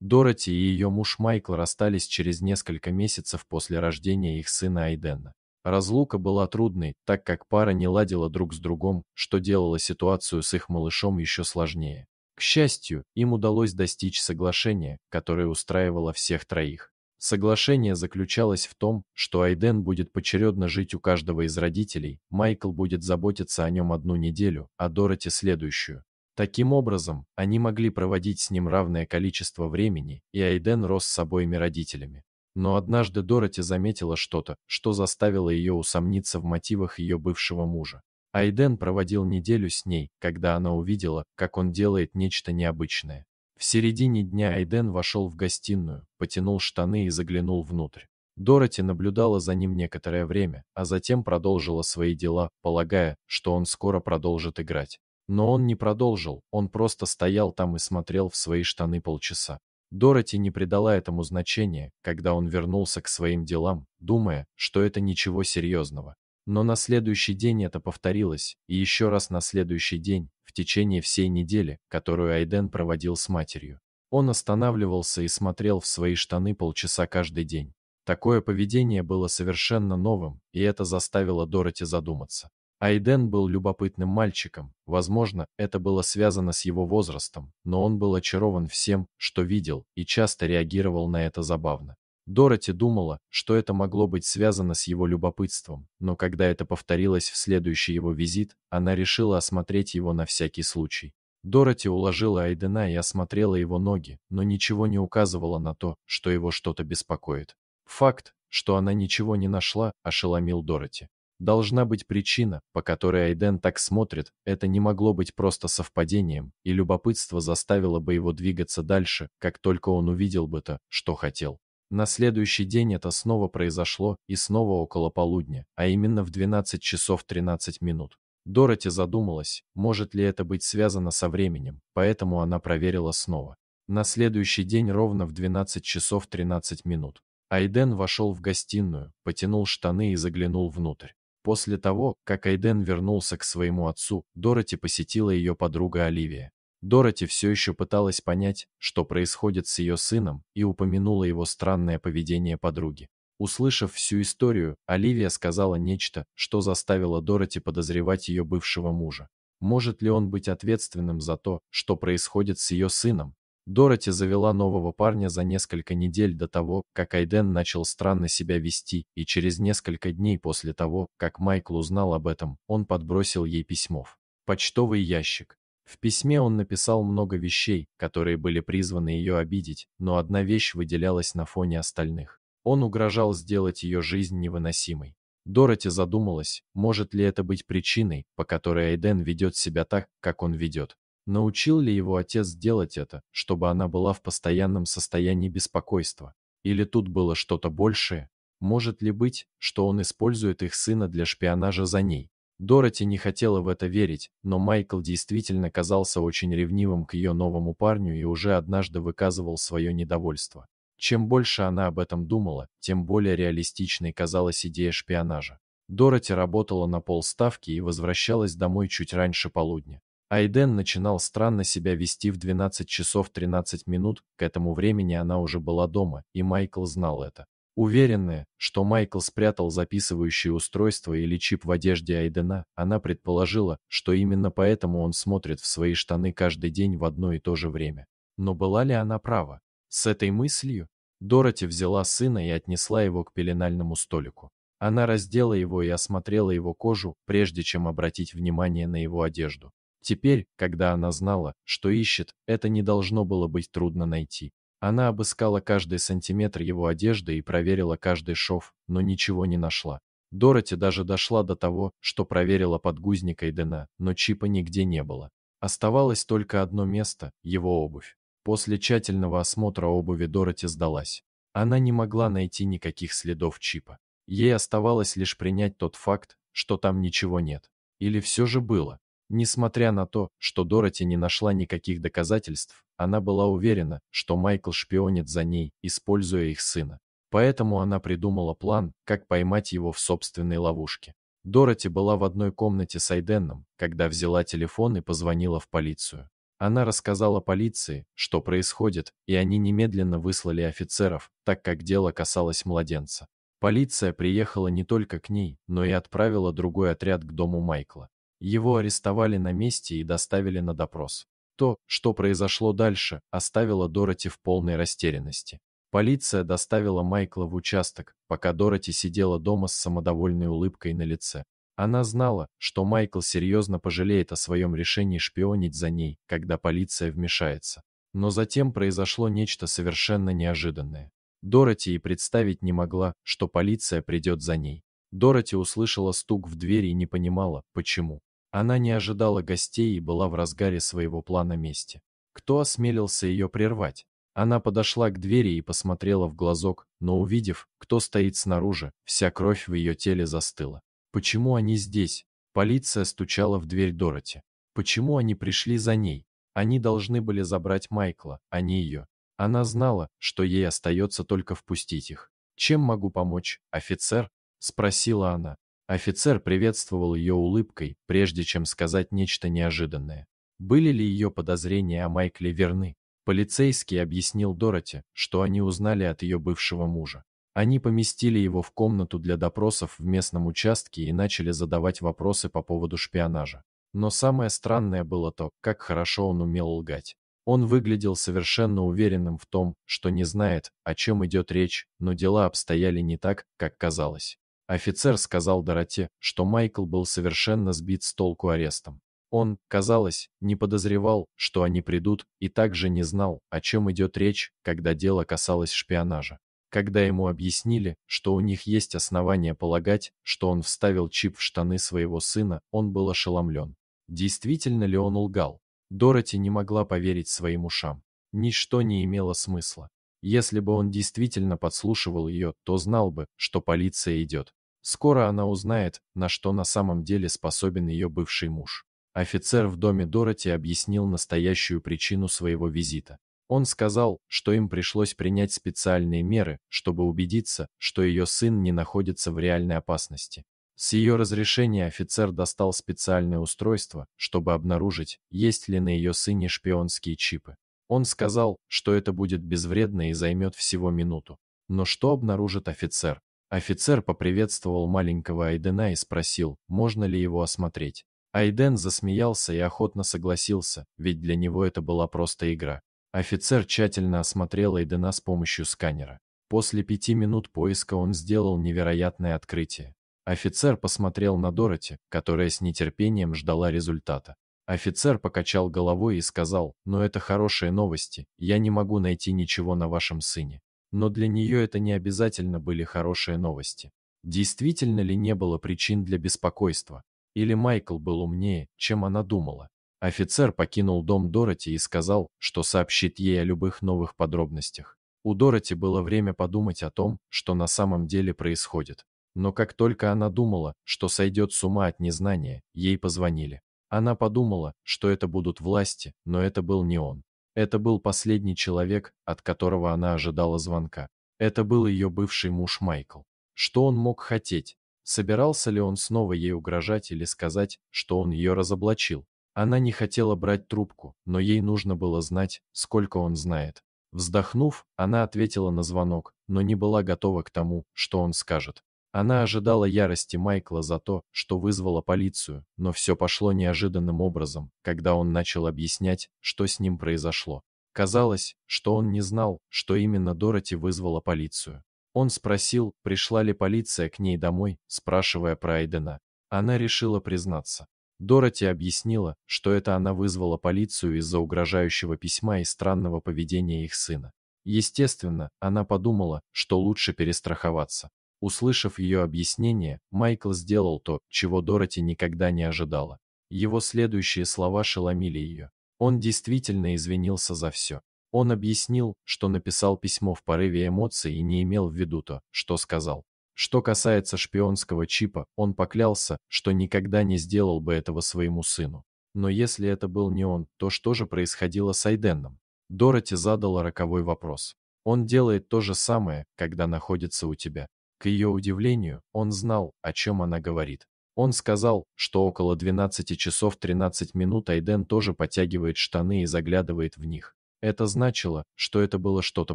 Дороти и ее муж Майкл расстались через несколько месяцев после рождения их сына Айдена. Разлука была трудной, так как пара не ладила друг с другом, что делало ситуацию с их малышом еще сложнее. К счастью, им удалось достичь соглашения, которое устраивало всех троих. Соглашение заключалось в том, что Айден будет поочередно жить у каждого из родителей, Майкл будет заботиться о нем одну неделю, а Дороти – следующую. Таким образом, они могли проводить с ним равное количество времени, и Айден рос с обоими родителями. Но однажды Дороти заметила что-то, что заставило ее усомниться в мотивах ее бывшего мужа. Айден проводил неделю с ней, когда она увидела, как он делает нечто необычное. В середине дня Айден вошел в гостиную, потянул штаны и заглянул внутрь. Дороти наблюдала за ним некоторое время, а затем продолжила свои дела, полагая, что он скоро продолжит играть. Но он не продолжил, он просто стоял там и смотрел в свои штаны полчаса. Дороти не придала этому значения, когда он вернулся к своим делам, думая, что это ничего серьезного. Но на следующий день это повторилось, и еще раз на следующий день, в течение всей недели, которую Айден проводил с матерью. Он останавливался и смотрел в свои штаны полчаса каждый день. Такое поведение было совершенно новым, и это заставило Дороти задуматься. Айден был любопытным мальчиком, возможно, это было связано с его возрастом, но он был очарован всем, что видел, и часто реагировал на это забавно. Дороти думала, что это могло быть связано с его любопытством, но когда это повторилось в следующий его визит, она решила осмотреть его на всякий случай. Дороти уложила Айдена и осмотрела его ноги, но ничего не указывало на то, что его что-то беспокоит. Факт, что она ничего не нашла, ошеломил Дороти. Должна быть причина, по которой Айден так смотрит, это не могло быть просто совпадением, и любопытство заставило бы его двигаться дальше, как только он увидел бы то, что хотел. На следующий день это снова произошло, и снова около полудня, а именно в 12 часов 13 минут. Дороти задумалась, может ли это быть связано со временем, поэтому она проверила снова. На следующий день ровно в 12 часов 13 минут. Айден вошел в гостиную, потянул штаны и заглянул внутрь. После того, как Айден вернулся к своему отцу, Дороти посетила ее подруга Оливия. Дороти все еще пыталась понять, что происходит с ее сыном, и упомянула его странное поведение подруги. Услышав всю историю, Оливия сказала нечто, что заставило Дороти подозревать ее бывшего мужа. Может ли он быть ответственным за то, что происходит с ее сыном? Дороти завела нового парня за несколько недель до того, как Айден начал странно себя вести, и через несколько дней после того, как Майкл узнал об этом, он подбросил ей письмо. Почтовый ящик. В письме он написал много вещей, которые были призваны ее обидеть, но одна вещь выделялась на фоне остальных. Он угрожал сделать ее жизнь невыносимой. Дороти задумалась, может ли это быть причиной, по которой Айден ведет себя так, как он ведет. Научил ли его отец делать это, чтобы она была в постоянном состоянии беспокойства? Или тут было что-то большее? Может ли быть, что он использует их сына для шпионажа за ней? Дороти не хотела в это верить, но Майкл действительно казался очень ревнивым к ее новому парню и уже однажды выказывал свое недовольство. Чем больше она об этом думала, тем более реалистичной казалась идея шпионажа. Дороти работала на полставки и возвращалась домой чуть раньше полудня. Айден начинал странно себя вести в 12 часов 13 минут, к этому времени она уже была дома, и Майкл знал это. Уверенная, что Майкл спрятал записывающее устройство или чип в одежде Айдена, она предположила, что именно поэтому он смотрит в свои штаны каждый день в одно и то же время. Но была ли она права? С этой мыслью Дороти взяла сына и отнесла его к пеленальному столику. Она раздела его и осмотрела его кожу, прежде чем обратить внимание на его одежду. Теперь, когда она знала, что ищет, это не должно было быть трудно найти. Она обыскала каждый сантиметр его одежды и проверила каждый шов, но ничего не нашла. Дороти даже дошла до того, что проверила подгузника и Дэна, но чипа нигде не было. Оставалось только одно место – его обувь. После тщательного осмотра обуви Дороти сдалась. Она не могла найти никаких следов чипа. Ей оставалось лишь принять тот факт, что там ничего нет. Или все же было. Несмотря на то, что Дороти не нашла никаких доказательств, она была уверена, что Майкл шпионит за ней, используя их сына. Поэтому она придумала план, как поймать его в собственной ловушке. Дороти была в одной комнате с Айденном, когда взяла телефон и позвонила в полицию. Она рассказала полиции, что происходит, и они немедленно выслали офицеров, так как дело касалось младенца. Полиция приехала не только к ней, но и отправила другой отряд к дому Майкла. Его арестовали на месте и доставили на допрос. То, что произошло дальше, оставило Дороти в полной растерянности. Полиция доставила Майкла в участок, пока Дороти сидела дома с самодовольной улыбкой на лице. Она знала, что Майкл серьезно пожалеет о своем решении шпионить за ней, когда полиция вмешается. Но затем произошло нечто совершенно неожиданное. Дороти и представить не могла, что полиция придет за ней. Дороти услышала стук в двери и не понимала, почему. Она не ожидала гостей и была в разгаре своего плана мести. Кто осмелился ее прервать? Она подошла к двери и посмотрела в глазок, но увидев, кто стоит снаружи, вся кровь в ее теле застыла. Почему они здесь? Полиция стучала в дверь Дороти. Почему они пришли за ней? Они должны были забрать Майкла, а не ее. Она знала, что ей остается только впустить их. «Чем могу помочь, офицер?» – спросила она. Офицер приветствовал ее улыбкой, прежде чем сказать нечто неожиданное. Были ли ее подозрения о Майкле верны? Полицейский объяснил Дороти, что они узнали от ее бывшего мужа. Они поместили его в комнату для допросов в местном участке и начали задавать вопросы по поводу шпионажа. Но самое странное было то, как хорошо он умел лгать. Он выглядел совершенно уверенным в том, что не знает, о чем идет речь, но дела обстояли не так, как казалось. Офицер сказал Дороте, что Майкл был совершенно сбит с толку арестом. Он, казалось, не подозревал, что они придут, и также не знал, о чем идет речь, когда дело касалось шпионажа. Когда ему объяснили, что у них есть основания полагать, что он вставил чип в штаны своего сына, он был ошеломлен. Действительно ли он лгал? Дороти не могла поверить своим ушам. Ничто не имело смысла. Если бы он действительно подслушивал ее, то знал бы, что полиция идет. Скоро она узнает, на что на самом деле способен ее бывший муж. Офицер в доме Дороти объяснил настоящую причину своего визита. Он сказал, что им пришлось принять специальные меры, чтобы убедиться, что ее сын не находится в реальной опасности. С ее разрешения офицер достал специальное устройство, чтобы обнаружить, есть ли на ее сыне шпионские чипы. Он сказал, что это будет безвредно и займет всего минуту. Но что обнаружит офицер? Офицер поприветствовал маленького Айдена и спросил, можно ли его осмотреть. Айден засмеялся и охотно согласился, ведь для него это была просто игра. Офицер тщательно осмотрел Айдена с помощью сканера. После пяти минут поиска он сделал невероятное открытие. Офицер посмотрел на Дороти, которая с нетерпением ждала результата. Офицер покачал головой и сказал, «Но это хорошие новости, я не могу найти ничего на вашем сыне но для нее это не обязательно были хорошие новости. Действительно ли не было причин для беспокойства? Или Майкл был умнее, чем она думала? Офицер покинул дом Дороти и сказал, что сообщит ей о любых новых подробностях. У Дороти было время подумать о том, что на самом деле происходит. Но как только она думала, что сойдет с ума от незнания, ей позвонили. Она подумала, что это будут власти, но это был не он. Это был последний человек, от которого она ожидала звонка. Это был ее бывший муж Майкл. Что он мог хотеть? Собирался ли он снова ей угрожать или сказать, что он ее разоблачил? Она не хотела брать трубку, но ей нужно было знать, сколько он знает. Вздохнув, она ответила на звонок, но не была готова к тому, что он скажет. Она ожидала ярости Майкла за то, что вызвала полицию, но все пошло неожиданным образом, когда он начал объяснять, что с ним произошло. Казалось, что он не знал, что именно Дороти вызвала полицию. Он спросил, пришла ли полиция к ней домой, спрашивая про Айдена. Она решила признаться. Дороти объяснила, что это она вызвала полицию из-за угрожающего письма и странного поведения их сына. Естественно, она подумала, что лучше перестраховаться. Услышав ее объяснение, Майкл сделал то, чего Дороти никогда не ожидала. Его следующие слова шеломили ее. Он действительно извинился за все. Он объяснил, что написал письмо в порыве эмоций и не имел в виду то, что сказал. Что касается шпионского чипа, он поклялся, что никогда не сделал бы этого своему сыну. Но если это был не он, то что же происходило с Айденом? Дороти задала роковой вопрос. Он делает то же самое, когда находится у тебя. К ее удивлению, он знал, о чем она говорит. Он сказал, что около 12 часов 13 минут Айден тоже подтягивает штаны и заглядывает в них. Это значило, что это было что-то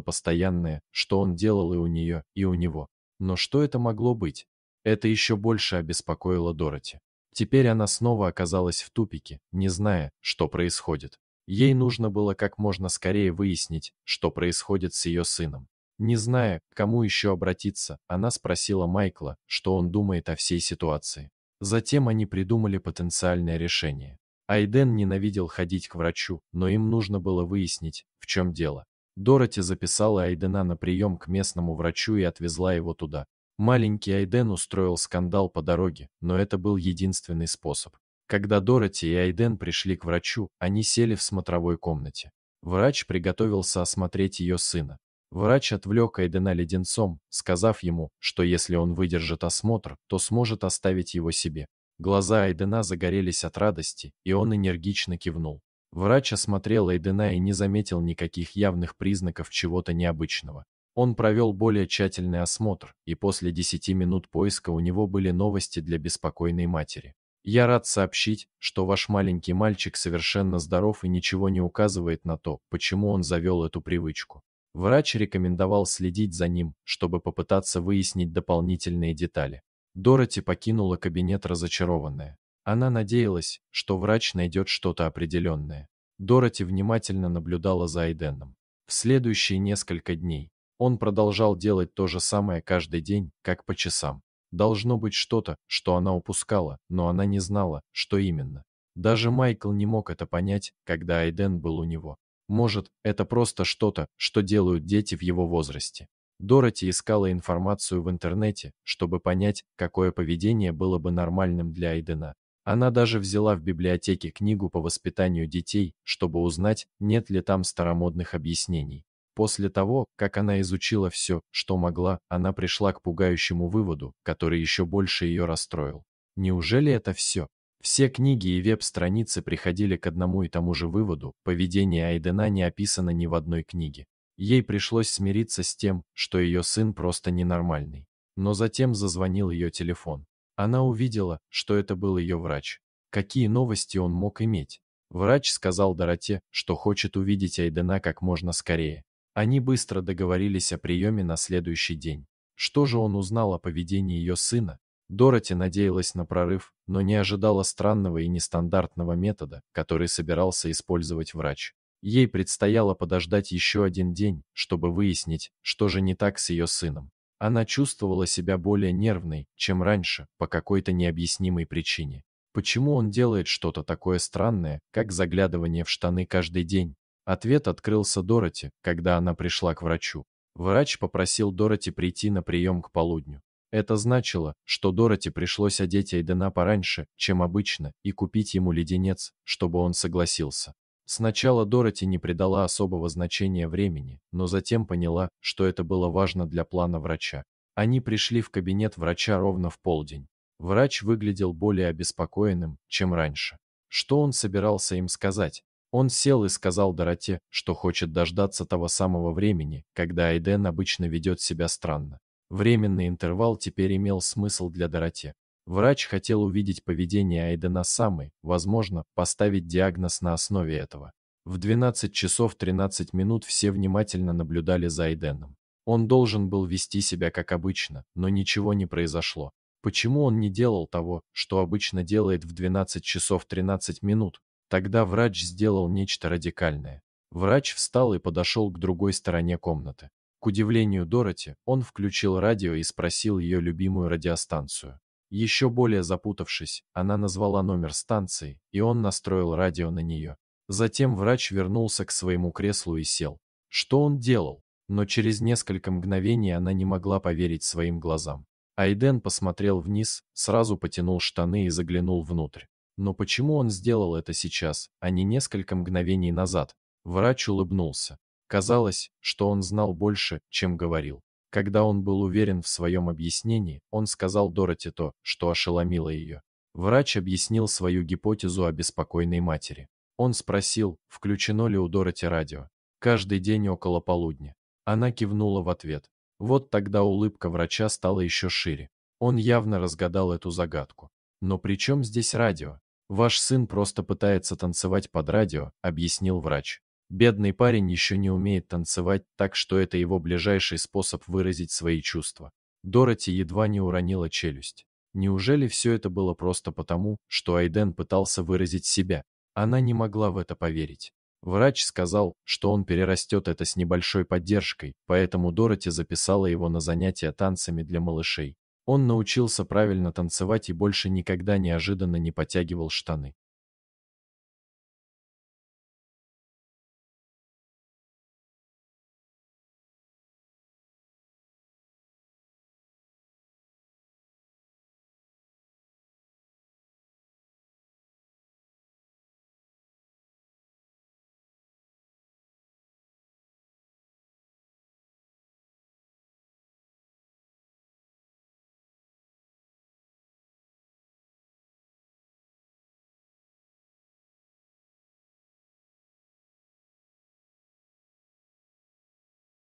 постоянное, что он делал и у нее, и у него. Но что это могло быть? Это еще больше обеспокоило Дороти. Теперь она снова оказалась в тупике, не зная, что происходит. Ей нужно было как можно скорее выяснить, что происходит с ее сыном. Не зная, к кому еще обратиться, она спросила Майкла, что он думает о всей ситуации. Затем они придумали потенциальное решение. Айден ненавидел ходить к врачу, но им нужно было выяснить, в чем дело. Дороти записала Айдена на прием к местному врачу и отвезла его туда. Маленький Айден устроил скандал по дороге, но это был единственный способ. Когда Дороти и Айден пришли к врачу, они сели в смотровой комнате. Врач приготовился осмотреть ее сына. Врач отвлек Айдена леденцом, сказав ему, что если он выдержит осмотр, то сможет оставить его себе. Глаза Айдена загорелись от радости, и он энергично кивнул. Врач осмотрел Айдена и не заметил никаких явных признаков чего-то необычного. Он провел более тщательный осмотр, и после 10 минут поиска у него были новости для беспокойной матери. «Я рад сообщить, что ваш маленький мальчик совершенно здоров и ничего не указывает на то, почему он завел эту привычку. Врач рекомендовал следить за ним, чтобы попытаться выяснить дополнительные детали. Дороти покинула кабинет разочарованная. Она надеялась, что врач найдет что-то определенное. Дороти внимательно наблюдала за Айденом. В следующие несколько дней он продолжал делать то же самое каждый день, как по часам. Должно быть что-то, что она упускала, но она не знала, что именно. Даже Майкл не мог это понять, когда Айден был у него. Может, это просто что-то, что делают дети в его возрасте. Дороти искала информацию в интернете, чтобы понять, какое поведение было бы нормальным для Айдена. Она даже взяла в библиотеке книгу по воспитанию детей, чтобы узнать, нет ли там старомодных объяснений. После того, как она изучила все, что могла, она пришла к пугающему выводу, который еще больше ее расстроил. Неужели это все? Все книги и веб-страницы приходили к одному и тому же выводу, поведение Айдена не описано ни в одной книге. Ей пришлось смириться с тем, что ее сын просто ненормальный. Но затем зазвонил ее телефон. Она увидела, что это был ее врач. Какие новости он мог иметь? Врач сказал Дороте, что хочет увидеть Айдена как можно скорее. Они быстро договорились о приеме на следующий день. Что же он узнал о поведении ее сына, Дороти надеялась на прорыв, но не ожидала странного и нестандартного метода, который собирался использовать врач. Ей предстояло подождать еще один день, чтобы выяснить, что же не так с ее сыном. Она чувствовала себя более нервной, чем раньше, по какой-то необъяснимой причине. Почему он делает что-то такое странное, как заглядывание в штаны каждый день? Ответ открылся Дороти, когда она пришла к врачу. Врач попросил Дороти прийти на прием к полудню. Это значило, что Дороти пришлось одеть Эйдена пораньше, чем обычно, и купить ему леденец, чтобы он согласился. Сначала Дороти не придала особого значения времени, но затем поняла, что это было важно для плана врача. Они пришли в кабинет врача ровно в полдень. Врач выглядел более обеспокоенным, чем раньше. Что он собирался им сказать? Он сел и сказал Дороте, что хочет дождаться того самого времени, когда Айден обычно ведет себя странно. Временный интервал теперь имел смысл для Дороте. Врач хотел увидеть поведение Айдена Самы, возможно, поставить диагноз на основе этого. В 12 часов 13 минут все внимательно наблюдали за Айденом. Он должен был вести себя как обычно, но ничего не произошло. Почему он не делал того, что обычно делает в 12 часов 13 минут? Тогда врач сделал нечто радикальное. Врач встал и подошел к другой стороне комнаты. К удивлению Дороти, он включил радио и спросил ее любимую радиостанцию. Еще более запутавшись, она назвала номер станции, и он настроил радио на нее. Затем врач вернулся к своему креслу и сел. Что он делал? Но через несколько мгновений она не могла поверить своим глазам. Айден посмотрел вниз, сразу потянул штаны и заглянул внутрь. Но почему он сделал это сейчас, а не несколько мгновений назад? Врач улыбнулся. Казалось, что он знал больше, чем говорил. Когда он был уверен в своем объяснении, он сказал Дороти то, что ошеломило ее. Врач объяснил свою гипотезу о беспокойной матери. Он спросил, включено ли у Дороти радио. Каждый день около полудня. Она кивнула в ответ. Вот тогда улыбка врача стала еще шире. Он явно разгадал эту загадку. «Но при чем здесь радио? Ваш сын просто пытается танцевать под радио», — объяснил врач. Бедный парень еще не умеет танцевать, так что это его ближайший способ выразить свои чувства. Дороти едва не уронила челюсть. Неужели все это было просто потому, что Айден пытался выразить себя? Она не могла в это поверить. Врач сказал, что он перерастет это с небольшой поддержкой, поэтому Дороти записала его на занятия танцами для малышей. Он научился правильно танцевать и больше никогда неожиданно не потягивал штаны.